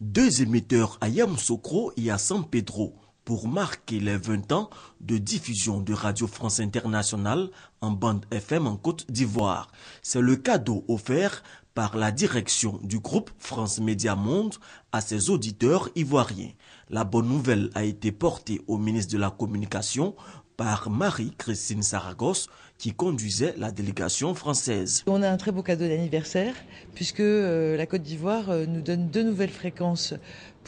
Deux émetteurs à Yamoussoukro et à San Pedro pour marquer les 20 ans de diffusion de Radio France Internationale en bande FM en Côte d'Ivoire. C'est le cadeau offert par la direction du groupe France Média Monde à ses auditeurs ivoiriens. La bonne nouvelle a été portée au ministre de la Communication, par Marie-Christine Saragosse qui conduisait la délégation française. On a un très beau cadeau d'anniversaire puisque euh, la Côte d'Ivoire euh, nous donne deux nouvelles fréquences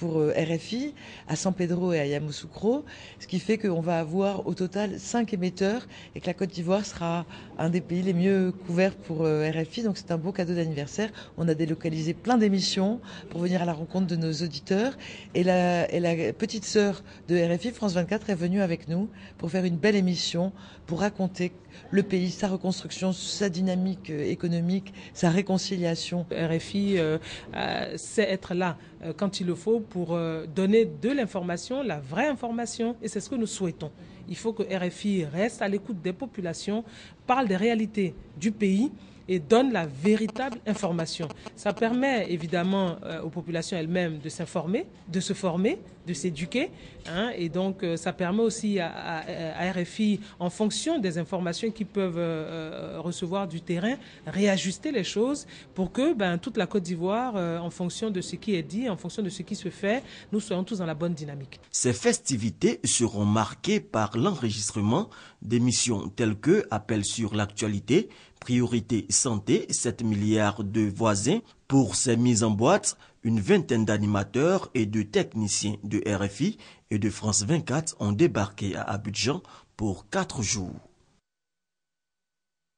pour euh, RFI à San Pedro et à Yamoussoukro, ce qui fait qu'on va avoir au total cinq émetteurs et que la Côte d'Ivoire sera un des pays les mieux couverts pour euh, RFI. Donc c'est un beau cadeau d'anniversaire. On a délocalisé plein d'émissions pour venir à la rencontre de nos auditeurs. Et la, petite sœur de RFI, France 24, est venue avec nous pour faire une belle émission, pour raconter le pays, sa reconstruction, sa dynamique euh, économique, sa réconciliation. RFI c'est sait être là quand il le faut pour euh, donner de l'information, la vraie information, et c'est ce que nous souhaitons. Il faut que RFI reste à l'écoute des populations, parle des réalités du pays et donne la véritable information. Ça permet évidemment euh, aux populations elles-mêmes de s'informer, de se former, de s'éduquer. Hein, et donc, euh, ça permet aussi à, RFI, en fonction des informations qu'ils peuvent euh, recevoir du terrain, réajuster les choses pour que ben, toute la Côte d'Ivoire, en fonction de ce qui est dit, en fonction de ce qui se fait, nous soyons tous dans la bonne dynamique. Ces festivités seront marquées par l'enregistrement d'émissions telles que Appel sur l'actualité, Priorité santé 7 milliards de voisins pour ces mises en boîte, une vingtaine d'animateurs et de techniciens de RFI et de France 24 ont débarqué à Abidjan pour quatre jours.